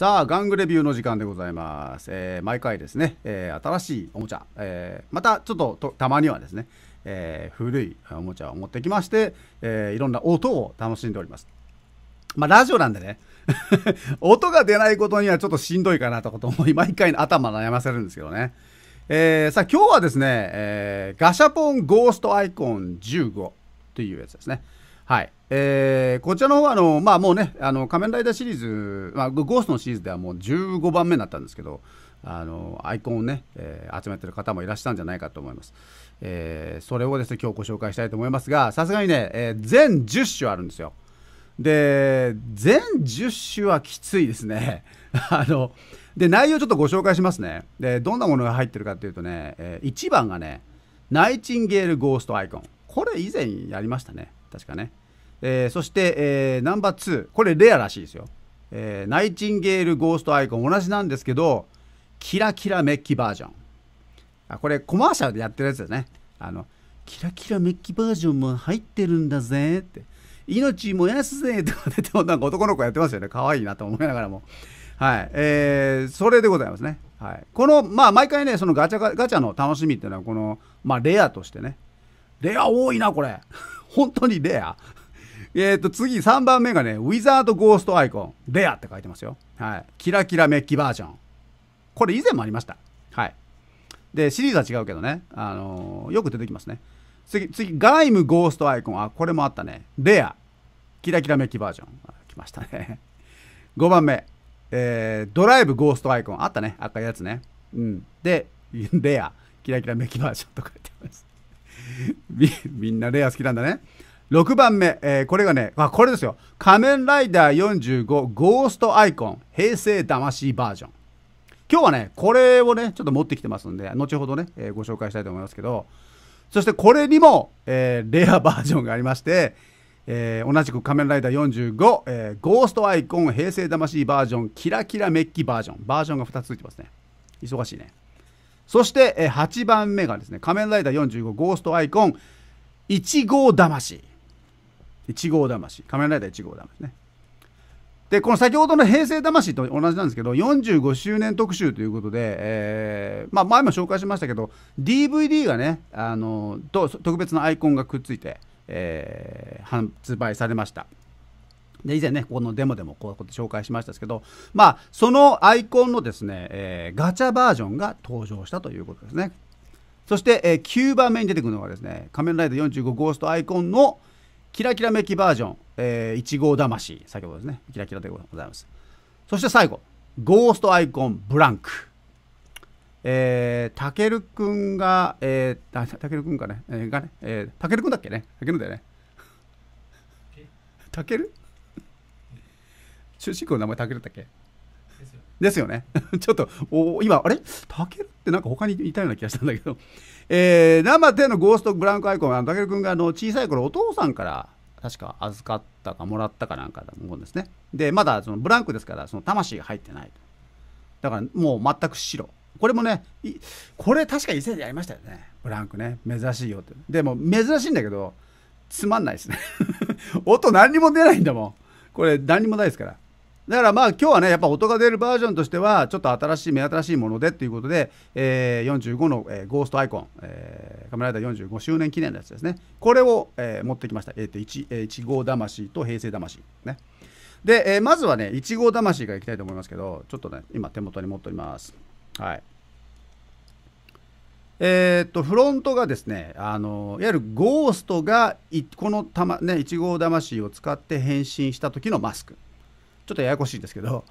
さあ、ングレビューの時間でございます。えー、毎回ですね、えー、新しいおもちゃ、えー、またちょっとたまにはですね、え古いおもちゃを持ってきまして、えいろんな音を楽しんでおります。まあ、ラジオなんでね、音が出ないことにはちょっとしんどいかなとか思い、毎回頭悩ませるんですけどね。えさあ、今日はですね、えガシャポンゴーストアイコン15というやつですね。はい。えー、こちらの方はあの、まあ、もうね、あの仮面ライダーシリーズ、まあ、ゴーストのシリーズではもう15番目になったんですけど、あのアイコンをね、えー、集めてる方もいらっしゃるんじゃないかと思います。えー、それをですね、今日ご紹介したいと思いますが、さすがにね、えー、全10種あるんですよ。で、全10種はきついですね。あの、で、内容ちょっとご紹介しますね。で、どんなものが入ってるかっていうとね、え1番がね、ナイチンゲールゴーストアイコン。これ以前やりましたね。確かね。えー、そして、えー、ナンバー2これレアらしいですよ、えー、ナイチンゲールゴーストアイコン同じなんですけどキラキラメッキバージョンあこれコマーシャルでやってるやつですねあのキラキラメッキバージョンも入ってるんだぜって命燃やすぜとか出てもなんか男の子やってますよね可愛いなと思いながらもはい、えー、それでございますね。はい、この、まあ、毎回ね、そのガチャガチャの楽しみっていうのは、この、まあ、レアとしてね、レア多いな、これ。本当にレア。えっ、ー、と、次、3番目がね、ウィザードゴーストアイコン、レアって書いてますよ。はい。キラキラメッキバージョン。これ以前もありました。はい。で、シリーズは違うけどね、あのー、よく出てきますね。次、次、ガイムゴーストアイコン。あ、これもあったね。レア。キラキラメッキバージョン。来ましたね。5 番目。えー、ドライブゴーストアイコン。あったね。赤いやつね。うん。で、レ ア。キラキラメッキバージョンと書いてます。み、みんなレア好きなんだね。6番目、えー、これがね、あ、これですよ。仮面ライダー45ゴーストアイコン平成魂バージョン。今日はね、これをね、ちょっと持ってきてますんで、後ほどね、えー、ご紹介したいと思いますけど、そしてこれにも、えー、レアバージョンがありまして、えー、同じく仮面ライダー45、えー、ゴーストアイコン平成魂バージョン、キラキラメッキバージョン。バージョンが2つついてますね。忙しいね。そして、えー、8番目がですね、仮面ライダー45ゴーストアイコン1号魂。1号魂仮面ライダー1号魂ねでこの先ほどの平成魂と同じなんですけど45周年特集ということで、えー、まあ、前も紹介しましたけど DVD がねあのと特別なアイコンがくっついて、えー、発売されましたで以前ねこのデモでもこうやって紹介しましたけどまあそのアイコンのですね、えー、ガチャバージョンが登場したということですねそして、えー、9番目に出てくるのがですね仮面ライダー45ゴーストアイコンの「キラキラめきバージョン、えー、1号魂、先ほどですね、キラキラでございます。そして最後、ゴーストアイコンブランク。えー、たけるくんが、えー、たけるくんかね、えー、がね、えー、たけるくんだっけね、たけるんだよね。たける主人公の名前たけるだっけですよね。ちょっと、お今、あれたけるってなんか他にいたような気がしたんだけど、えー、生でのゴーストブランクアイコン、たけるくんがあの小さい頃お父さんから確か預かったかもらったかなんかだと思うんですね。で、まだそのブランクですから、その魂が入ってない。だからもう全く白。これもね、これ確か勢でやりましたよね。ブランクね。珍しいよって。でも珍しいんだけど、つまんないですね。音何にも出ないんだもん。これ何にもないですから。だからまあ今日はねやっぱ音が出るバージョンとしてはちょっと新しい目新しいものでっていうことで、えー、45の、えー、ゴーストアイコン、えー、カメラライダー45周年記念のやつですねこれを、えー、持ってきました、えーと、と1号魂と平成魂ねで、えー、まずはね1号魂からいきたいと思いますけどちょっとね今手元に持っておりますはいえっとフロントがですねあのいわゆるゴーストがこのた、まね、1号魂を使って変身した時のマスクちょっとややこしいんですけど、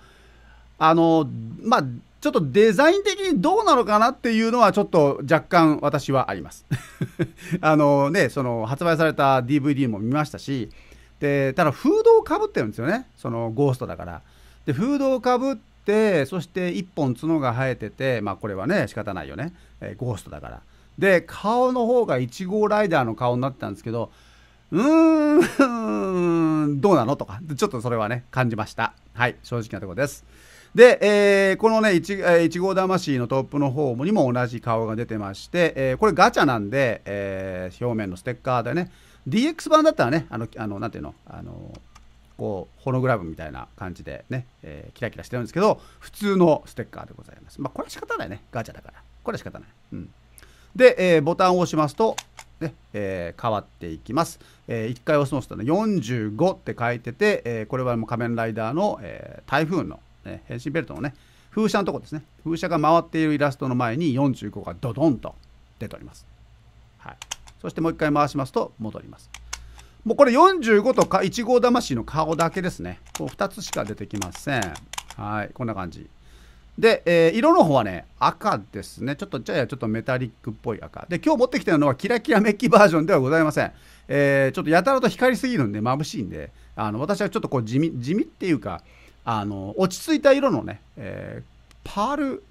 あの、まあ、ちょっとデザイン的にどうなのかなっていうのはちょっと若干私はあります あのね、その発売された DVD も見ましたし、で、ただフードをかぶってるんですよね。そのゴーストだから。で、フードをかぶって、そして1本角が生えてて、まあこれはね、仕方ないよね。えー、ゴーストだから。で、顔の方が1号ライダーの顔になってたんですけど、うーん、どうなのとか、ちょっとそれはね、感じました。はい、正直なところです。で、えー、このね、1号魂のトップの方にも同じ顔が出てまして、えー、これガチャなんで、えー、表面のステッカーでね、DX 版だったらね、あの、あのなんていうの、あの、こう、ホログラムみたいな感じでね、えー、キラキラしてるんですけど、普通のステッカーでございます。まあ、これは仕方ないね、ガチャだから。これは仕方ない。うん。で、えー、ボタンを押しますと、ねえー、変わっていきます。えー、1回押しますとね、45って書いてて、えー、これはもう仮面ライダーの、え台風の、ね、変身ベルトのね、風車のとこですね。風車が回っているイラストの前に45がドドンと出ております。はい、そしてもう1回回しますと戻ります。もうこれ45とか1号魂の顔だけですね。こう2つしか出てきません。はい、こんな感じ。で、えー、色の方はね、赤ですね。ちょっと、じゃあ、ちょっとメタリックっぽい赤。で、今日持ってきたのはキラキラメッキバージョンではございません。えー、ちょっとやたらと光りすぎるんで、眩しいんで、あの、私はちょっとこう、地味、地味っていうか、あの、落ち着いた色のね、えー、パール、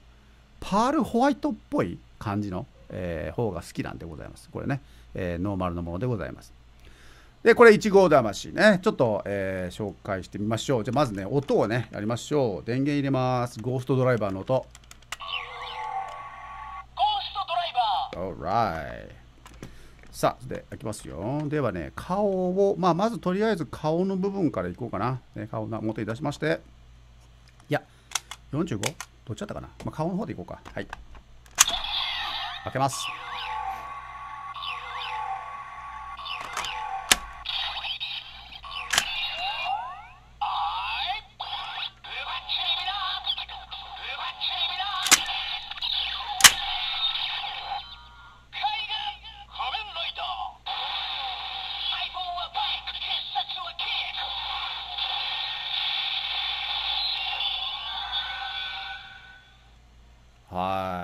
パールホワイトっぽい感じの、えー、方が好きなんでございます。これね、えノーマルのものでございます。でこれ1号魂ねちょっと、えー、紹介してみましょうじゃあまずね音をねやりましょう電源入れますゴーストドライバーの音ゴーストドライバーオーライさあで開きますよではね顔を、まあ、まずとりあえず顔の部分からいこうかな、ね、顔の表に出しましていや 45? どっちだったかな、まあ、顔の方でいこうかはい開けますは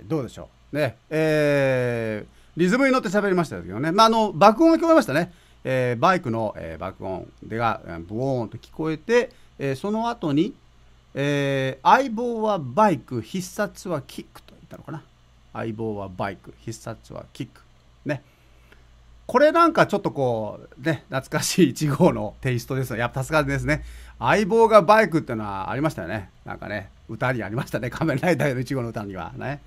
いどうでしょうねえー、リズムに乗って喋りましたけどねまああの爆音が聞こえましたね、えー、バイクの、えー、爆音でがブオーンと聞こえて、えー、その後に、えー、相棒はバイク必殺はキックと言ったのかな相棒はバイク必殺はキックねこれなんかちょっとこうね懐かしい1号のテイストですやっぱさすがですね相棒がバイクっていうのはありましたよねなんかね歌にありましたね「仮面ライダーのいちごの歌」にはね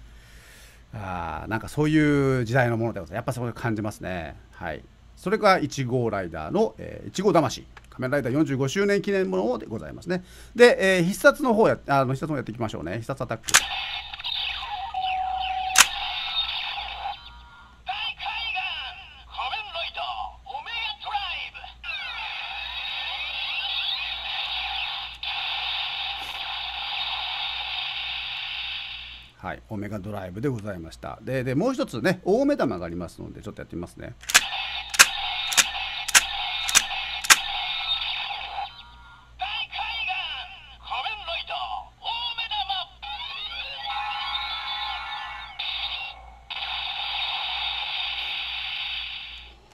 あなんかそういう時代のものでございますやっぱそこで感じますねはいそれが1号ライダーの「えー、1号魂」仮面ライダー45周年記念ものでございますねで、えー、必殺の方やあの必殺もやっていきましょうね必殺アタックはい、オメガドライブでございましたででもう一つね大目玉がありますのでちょっとやってみますね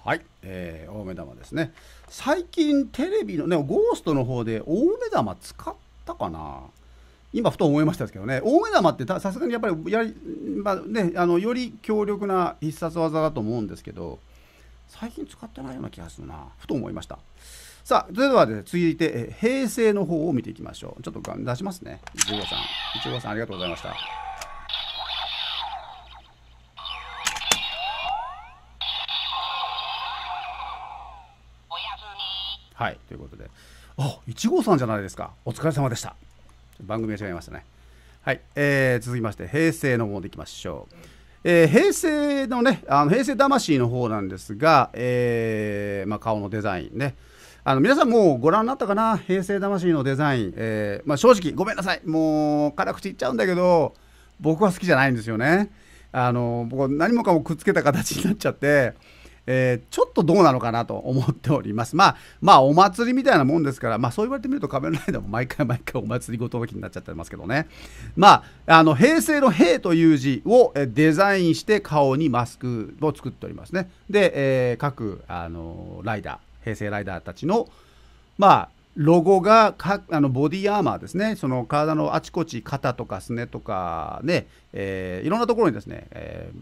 はい、えー、大目玉ですね最近テレビのねゴーストの方で大目玉使ったかな今ふと思いましたけどね大目玉ってさすがにやっぱりやり、まあね、あのより強力な必殺技だと思うんですけど最近使ってないような気がするなふと思いましたさあそれでは、ね、続いて平成の方を見ていきましょうちょっと出しますね15さん15さんありがとうございましたはいということであいちごさんじゃないですかお疲れ様でした番組が違いましたね。はい、えー、続きまして、平成の方でいきましょう。えー、平成のね、あの平成魂の方なんですが、えーまあ、顔のデザインね。あの皆さんもうご覧になったかな平成魂のデザイン、えーまあ、正直ごめんなさいもう辛口言っちゃうんだけど僕は好きじゃないんですよねあの僕何もかもくっつけた形になっちゃってえー、ちょっとどうなのかなと思っております。まあ、まあ、お祭りみたいなもんですから、まあ、そう言われてみると仮面ライダーも 毎回毎回お祭りごときになっちゃってますけどね。まあ、あの、平成の平という字をデザインして顔にマスクを作っておりますね。で、えー、各、あの、ライダー、平成ライダーたちの、まあ、ロゴがかあのボディアーマーですね、その体のあちこち、肩とかすねとかね、えー、いろんなところにですね、えー、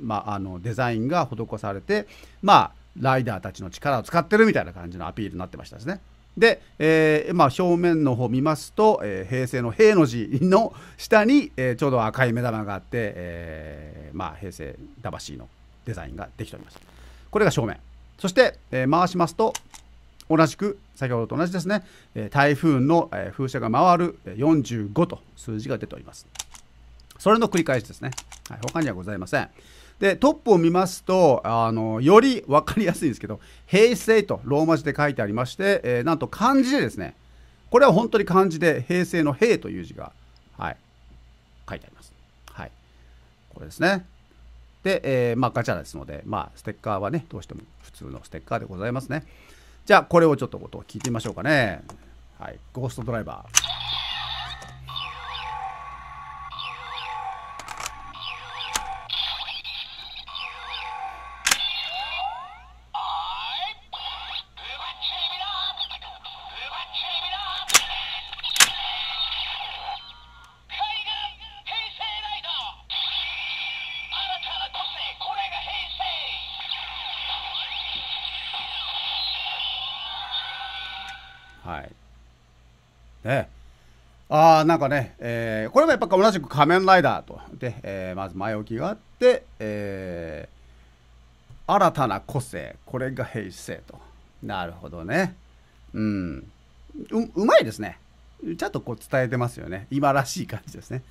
まあ、あのデザインが施されて、まあ、ライダーたちの力を使ってるみたいな感じのアピールになってましたですね。で、えー、まあ、表面の方見ますと、えー、平成の平の字の下に、えー、ちょうど赤い目玉があって、えまあ、平成魂のデザインができております。これが正面。そして、え回しますと、同じく先ほどと同じですね、え台風の、え風車が回る45と数字が出ております。それの繰り返しですね。はい、他にはございません。でトップを見ますとあのより分かりやすいんですけど平成とローマ字で書いてありまして、えー、なんと漢字でですねこれは本当に漢字で平成の平という字が、はい、書いてあります。はい、これですね。で、えー、まあ、ガチャですので、まあ、ステッカーはね、どうしても普通のステッカーでございますね。じゃあ、これをちょっとこと聞いてみましょうかね。はい、ゴーストドライバー。ねああなんかね、えー、これもやっぱ同じく仮面ライダーとで、えー、まず前置きがあって、えー、新たな個性これが平成となるほどねうんうまいですねちゃんとこう伝えてますよね今らしい感じですね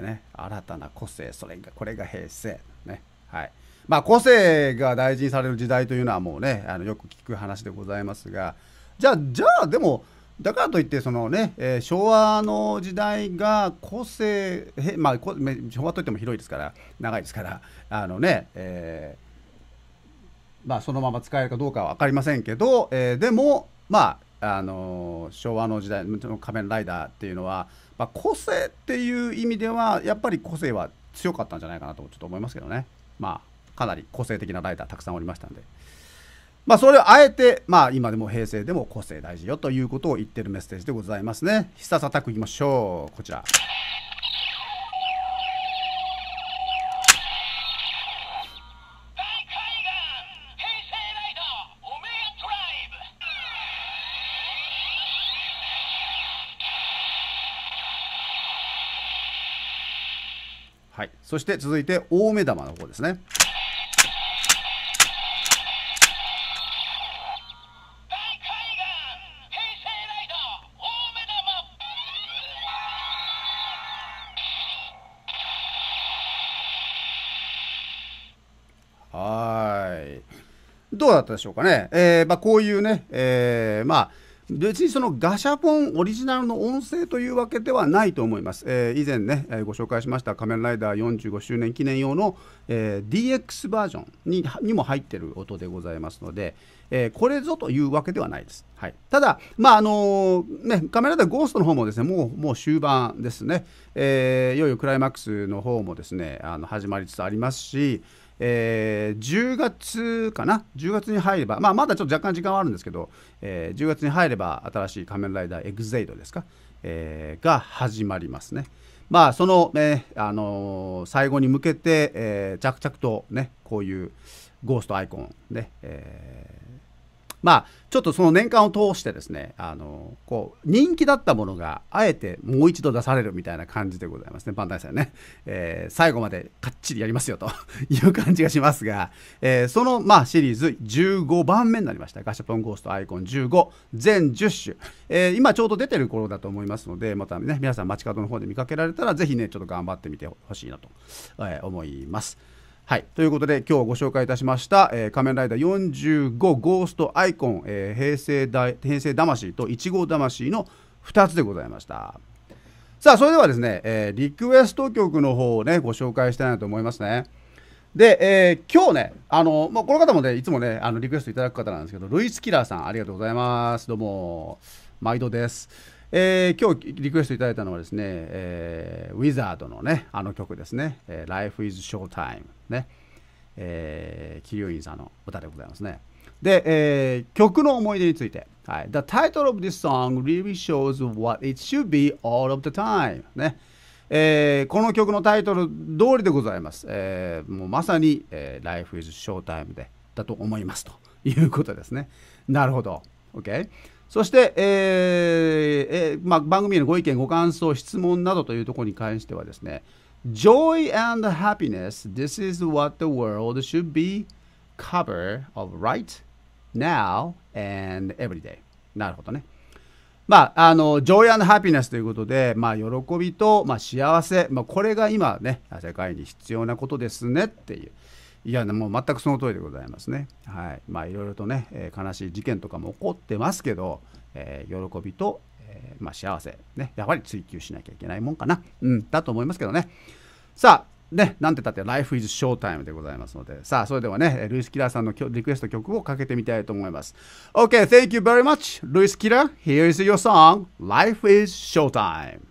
ね新たな個性それがこれが平成ねはいまあ個性が大事にされる時代というのはもうねあのよく聞く話でございますがじゃあじゃあでもだからといってそのね、えー、昭和の時代が個性、まあ、昭和といっても広いですから長いですからあのね、えー、まあ、そのまま使えるかどうかは分かりませんけど、えー、でも、まああの昭和の時代の仮面ライダーっていうのは、まあ、個性っていう意味ではやっぱり個性は強かったんじゃないかなとちょっと思いますけどね、まあ、かなり個性的なライダーたくさんおりましたんで。まあ、それをあえて、まあ、今でも平成でも個性大事よということを言ってるメッセージでございますね。ひささタッいきましょう。こちら。はい、そして続いて大目玉の方ですね。うだったでしょうかね、えーまあ、こういうね、えーまあ、別にそのガシャポンオリジナルの音声というわけではないと思います、えー、以前ね、えー、ご紹介しました「仮面ライダー45周年記念用の」えー、DX バージョンににも入ってる音でございますので、えー、これぞというわけではないです、はい、ただ、まああのー、ね、仮面ライダーゴーストの方もですねもうもう終盤ですね、えー、いよいよクライマックスの方もですねあの始まりつつありますしえー、10月かな10月に入れば、まあ、まだちょっと若干時間はあるんですけど、えー、10月に入れば新しい仮面ライダーエグゼイドですか、えー、が始まりますね。まあその、ね、あのー、最後に向けて、えー、着々とねこういうゴーストアイコンね、えまあ、ちょっとその年間を通してですね、あの、こう、人気だったものが、あえてもう一度出されるみたいな感じでございますね、パンダイさんね。えー、最後までかっちりやりますよと いう感じがしますが、えー、その、まあ、シリーズ15番目になりました。ガシャポンゴーストアイコン15、全10種。えー、今ちょうど出てる頃だと思いますので、またね、皆さん街角の方で見かけられたら、ぜひね、ちょっと頑張ってみてほしいなと、え思います。はい、ということで今日ご紹介いたしました「えー、仮面ライダー45ゴーストアイコン、えー、平成大平成魂」と「1号魂」の2つでございました。さあそれではですね、えー、リクエスト曲の方をねご紹介したいなと思いますね。で、えー、今日ね、あの、まあ、この方もね、いつもね、あのリクエストいただく方なんですけど、ルイス・キラーさん、ありがとうございます。どうも、毎度です。えー、今日リクエストいただいたのはですね、えー、ウィザードのね、あの曲ですね、え Life is Showtime。ね、えー、桐生院さんの歌でございますね。で、えー、曲の思い出について。はい、the title of this song really shows what it should be all of the time、ね。えー、この曲のタイトル通りでございます。えー、もうまさに、えー、Life is Showtime でだと思いますということですね。なるほど。OK? そして、えーえーまあ、番組へのご意見、ご感想、質問などというところに関してはですね、Joy and happiness. This is what the world should be cover of right now and every day. なるほどね。まあ、あの、joy and happiness ということで、まあ、喜びと、まあ、幸せ、まあ、これが今ね、世界に必要なことですねっていう。いや、もう全くその通りでございますね。はい。まあ、いろいろとね、えー、悲しい事件とかも起こってますけど、えー、喜びとえー、まあ、幸せ、ね、やはり追求しなきゃいけないもんかな、うん、だと思いますけどね。さあ、ね、なんてたって Life is Showtime でございますので、さあ、それではね、ルイス・キラーさんのリクエスト曲をかけてみたいと思います。OK, thank you very much, ルイス・キラー。Here's your song, Life is Showtime.